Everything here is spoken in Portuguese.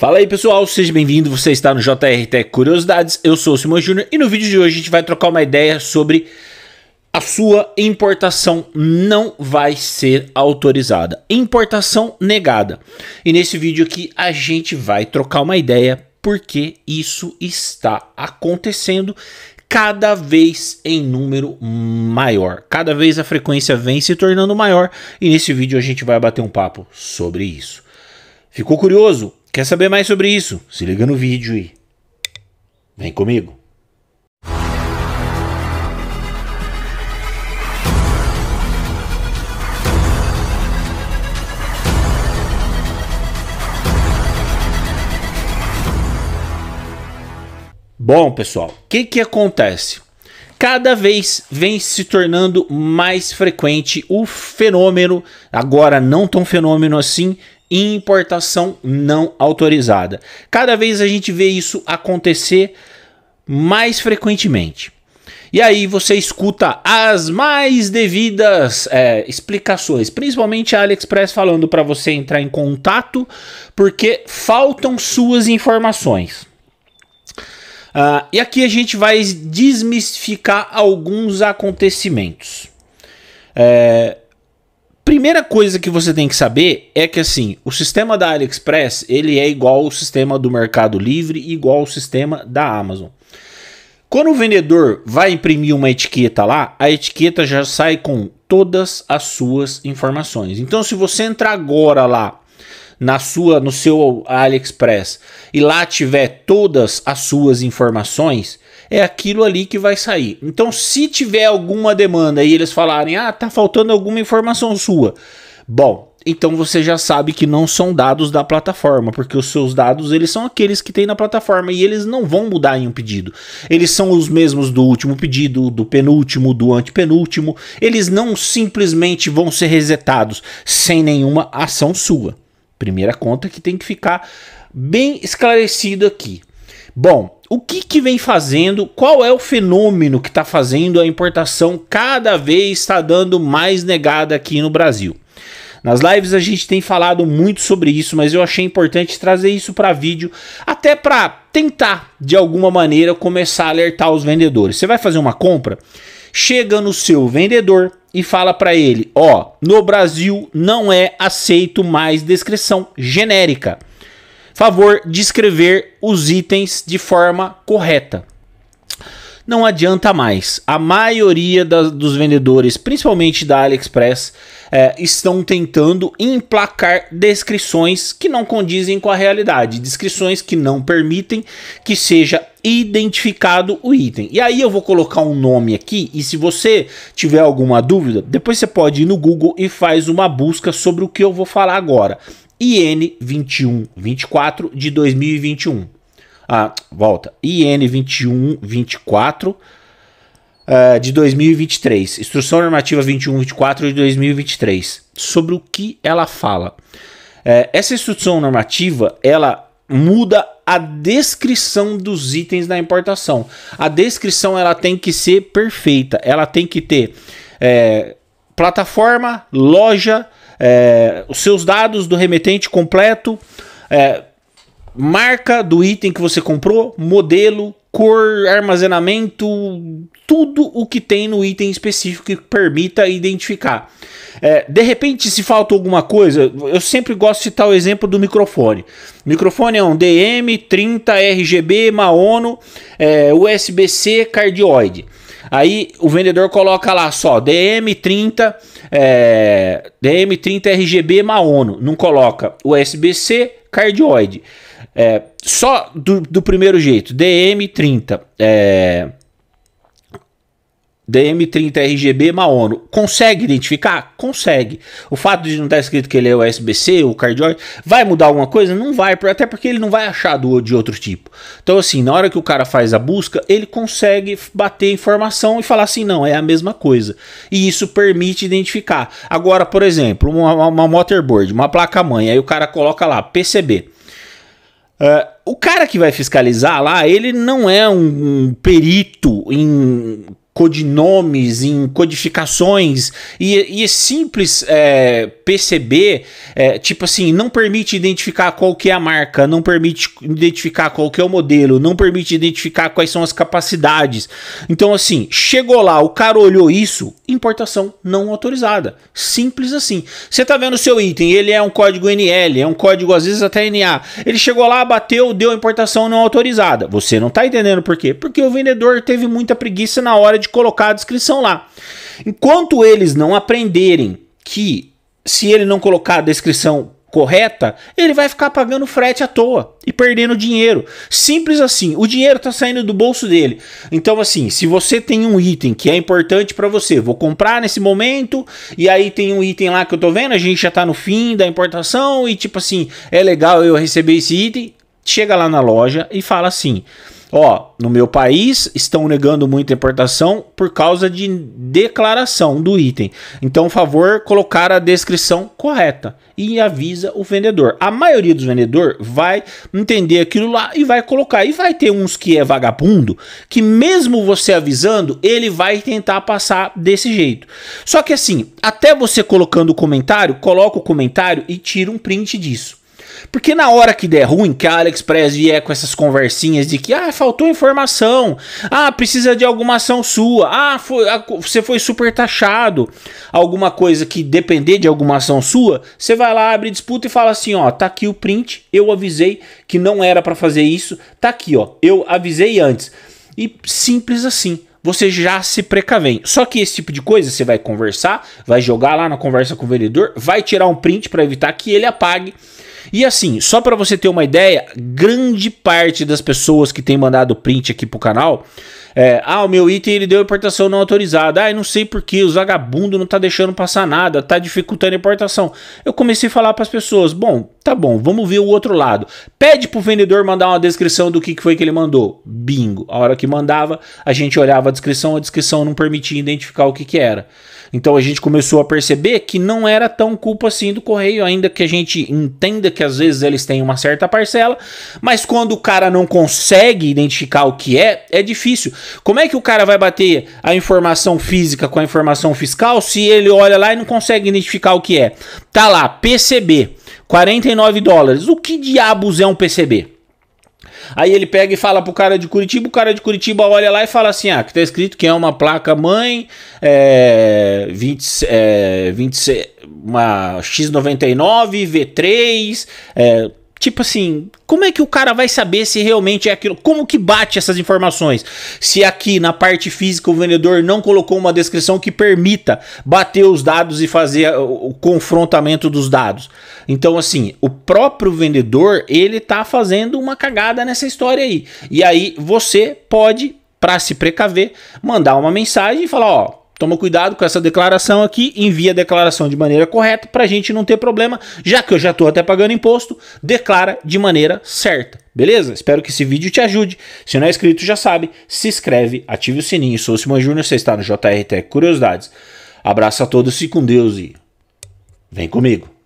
Fala aí pessoal, seja bem-vindo, você está no JRT Curiosidades, eu sou o Simão Júnior e no vídeo de hoje a gente vai trocar uma ideia sobre a sua importação não vai ser autorizada, importação negada. E nesse vídeo aqui a gente vai trocar uma ideia porque isso está acontecendo cada vez em número maior. Cada vez a frequência vem se tornando maior e nesse vídeo a gente vai bater um papo sobre isso. Ficou curioso? Quer saber mais sobre isso? Se liga no vídeo e vem comigo. Bom, pessoal, o que, que acontece? Cada vez vem se tornando mais frequente o fenômeno, agora não tão fenômeno assim, importação não autorizada. Cada vez a gente vê isso acontecer mais frequentemente. E aí você escuta as mais devidas é, explicações, principalmente a AliExpress falando para você entrar em contato porque faltam suas informações. Uh, e aqui a gente vai desmistificar alguns acontecimentos. É, Primeira coisa que você tem que saber é que assim, o sistema da AliExpress, ele é igual ao sistema do Mercado Livre igual ao sistema da Amazon. Quando o vendedor vai imprimir uma etiqueta lá, a etiqueta já sai com todas as suas informações. Então se você entrar agora lá na sua no seu AliExpress e lá tiver todas as suas informações, é aquilo ali que vai sair. Então, se tiver alguma demanda e eles falarem, ah, tá faltando alguma informação sua, bom, então você já sabe que não são dados da plataforma, porque os seus dados eles são aqueles que tem na plataforma e eles não vão mudar em um pedido. Eles são os mesmos do último pedido, do penúltimo, do antepenúltimo. Eles não simplesmente vão ser resetados sem nenhuma ação sua. Primeira conta que tem que ficar bem esclarecido aqui. Bom, o que, que vem fazendo, qual é o fenômeno que está fazendo a importação cada vez está dando mais negada aqui no Brasil. Nas lives a gente tem falado muito sobre isso, mas eu achei importante trazer isso para vídeo, até para tentar de alguma maneira começar a alertar os vendedores. Você vai fazer uma compra, chega no seu vendedor e fala para ele: "Ó, oh, no Brasil não é aceito mais descrição genérica. Favor de escrever os itens de forma correta. Não adianta mais. A maioria da, dos vendedores, principalmente da AliExpress, é, estão tentando emplacar descrições que não condizem com a realidade, descrições que não permitem que seja identificado o item. E aí eu vou colocar um nome aqui e se você tiver alguma dúvida, depois você pode ir no Google e faz uma busca sobre o que eu vou falar agora. IN 2124 de 2021. Ah, volta. IN 2124 uh, de 2023. Instrução Normativa 2124 de 2023. Sobre o que ela fala? É, essa instrução normativa ela muda a descrição dos itens da importação. A descrição ela tem que ser perfeita. Ela tem que ter é, plataforma, loja, é, os seus dados do remetente completo, é, marca do item que você comprou, modelo, cor, armazenamento, tudo o que tem no item específico que permita identificar. É, de repente, se falta alguma coisa, eu sempre gosto de citar o exemplo do microfone. O microfone é um DM, 30 RGB, Maono, é, USB-C, cardioide. Aí o vendedor coloca lá só DM30, é, DM30 RGB Maono, não coloca USB-C cardioide. É, só do, do, primeiro jeito, DM30 é, DM30 RGB Maono. Consegue identificar? Consegue. O fato de não estar tá escrito que ele é USB-C ou cardioid, vai mudar alguma coisa? Não vai, até porque ele não vai achar do, de outro tipo. Então, assim, na hora que o cara faz a busca, ele consegue bater informação e falar assim: não, é a mesma coisa. E isso permite identificar. Agora, por exemplo, uma, uma motherboard, uma placa-mãe, aí o cara coloca lá PCB. Uh, é, o cara que vai fiscalizar lá, ele não é um, um perito em codinomes, em codificações, e, e é simples é, perceber, é, tipo assim, não permite identificar qual que é a marca, não permite identificar qual que é o modelo, não permite identificar quais são as capacidades. Então, assim, chegou lá, o cara olhou isso, importação não autorizada. Simples assim. Você tá vendo o seu item, ele é um código NL, é um código às vezes até NA. Ele chegou lá, bateu, deu importação não autorizada. Você não tá entendendo por quê? Porque o vendedor teve muita preguiça na hora de pode colocar a descrição lá. Enquanto eles não aprenderem que se ele não colocar a descrição correta, ele vai ficar pagando frete à toa e perdendo dinheiro. Simples assim. O dinheiro está saindo do bolso dele. Então, assim, se você tem um item que é importante para você, vou comprar nesse momento, e aí tem um item lá que eu tô vendo, a gente já tá no fim da importação, e tipo assim, é legal eu receber esse item. Chega lá na loja e fala assim. Ó, no meu país estão negando muita importação por causa de declaração do item. Então, favor colocar a descrição correta e avisa o vendedor. A maioria dos vendedores vai entender aquilo lá e vai colocar. E vai ter uns que é vagabundo que mesmo você avisando, ele vai tentar passar desse jeito. Só que assim, até você colocando o comentário, coloca o comentário e tira um print disso. Porque na hora que der ruim, que a AliExpress vier com essas conversinhas de que ah, faltou informação, ah, precisa de alguma ação sua, ah, foi, você foi super taxado, alguma coisa que depender de alguma ação sua, você vai lá, abre disputa e fala assim, ó, tá aqui o print, eu avisei que não era para fazer isso, tá aqui, ó, eu avisei antes. E simples assim você já se precavém. Só que esse tipo de coisa você vai conversar, vai jogar lá na conversa com o vendedor, vai tirar um print para evitar que ele apague e assim, só para você ter uma ideia, grande parte das pessoas que tem mandado print aqui pro canal, é, ah, o meu item ele deu importação não autorizada. Ah, eu não sei porquê, os vagabundos não tá deixando passar nada, tá dificultando a importação. Eu comecei a falar para as pessoas, bom, Tá bom, vamos ver o outro lado. Pede pro vendedor mandar uma descrição do que foi que ele mandou. Bingo. A hora que mandava, a gente olhava a descrição, a descrição não permitia identificar o que, que era. Então a gente começou a perceber que não era tão culpa assim do correio, ainda que a gente entenda que às vezes eles têm uma certa parcela, mas quando o cara não consegue identificar o que é, é difícil. Como é que o cara vai bater a informação física com a informação fiscal se ele olha lá e não consegue identificar o que é? Tá lá, PCB. 49 dólares. O que diabos é um PCB? Aí ele pega e fala pro cara de Curitiba, o cara de Curitiba olha lá e fala assim: ah, que tá escrito que é uma placa mãe, é, 20, é, 20, uma X99, V3, é, Tipo assim, como é que o cara vai saber se realmente é aquilo? Como que bate essas informações? Se aqui na parte física o vendedor não colocou uma descrição que permita bater os dados e fazer o, confrontamento dos dados. Então assim, o próprio vendedor, ele tá fazendo uma cagada nessa história aí. E aí você pode para se precaver, mandar uma mensagem e falar, ó, Toma cuidado com essa declaração aqui, envia a declaração de maneira correta para a gente não ter problema, já que eu já estou até pagando imposto, declara de maneira certa, beleza? Espero que esse vídeo te ajude. Se não é inscrito, já sabe, se inscreve, ative o sininho. Sou o Simão Júnior, você está no JRT Curiosidades. Abraço a todos, e com Deus e vem comigo.